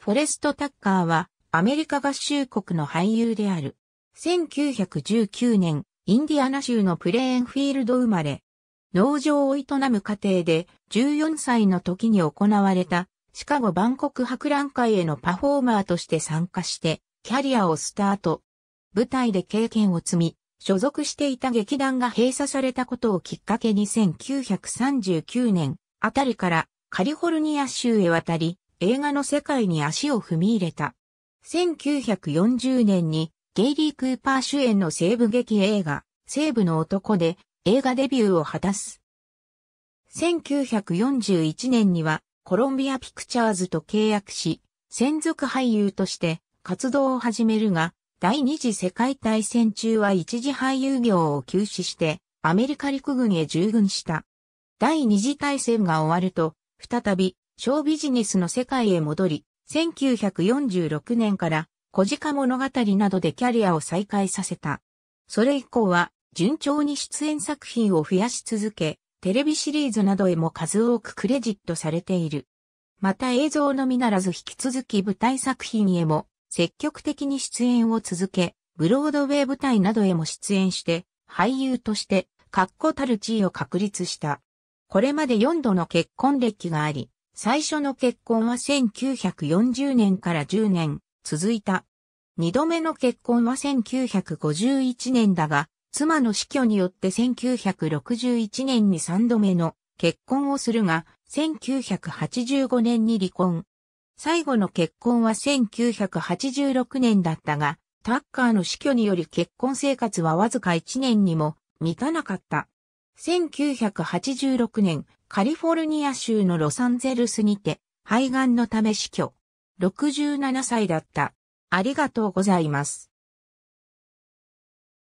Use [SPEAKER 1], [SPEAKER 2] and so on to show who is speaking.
[SPEAKER 1] フォレスト・タッカーはアメリカ合衆国の俳優である。1919年、インディアナ州のプレーンフィールド生まれ、農場を営む家庭で14歳の時に行われたシカゴ万国博覧会へのパフォーマーとして参加してキャリアをスタート。舞台で経験を積み、所属していた劇団が閉鎖されたことをきっかけに1939年あたりからカリフォルニア州へ渡り、映画の世界に足を踏み入れた。1940年にゲイリー・クーパー主演の西部劇映画、西部の男で映画デビューを果たす。1941年にはコロンビア・ピクチャーズと契約し、専属俳優として活動を始めるが、第二次世界大戦中は一時俳優業を休止して、アメリカ陸軍へ従軍した。第二次大戦が終わると、再び小ビジネスの世界へ戻り、1946年から小鹿物語などでキャリアを再開させた。それ以降は順調に出演作品を増やし続け、テレビシリーズなどへも数多くクレジットされている。また映像のみならず引き続き舞台作品へも積極的に出演を続け、ブロードウェイ舞台などへも出演して、俳優として、確固たる地位を確立した。これまで4度の結婚歴があり、最初の結婚は1940年から10年続いた。二度目の結婚は1951年だが、妻の死去によって1961年に三度目の結婚をするが、1985年に離婚。最後の結婚は1986年だったが、タッカーの死去により結婚生活はわずか1年にも満たなかった。1986年、カリフォルニア州のロサンゼルスにて、肺がんのため死去。67歳だった。ありがとうございます。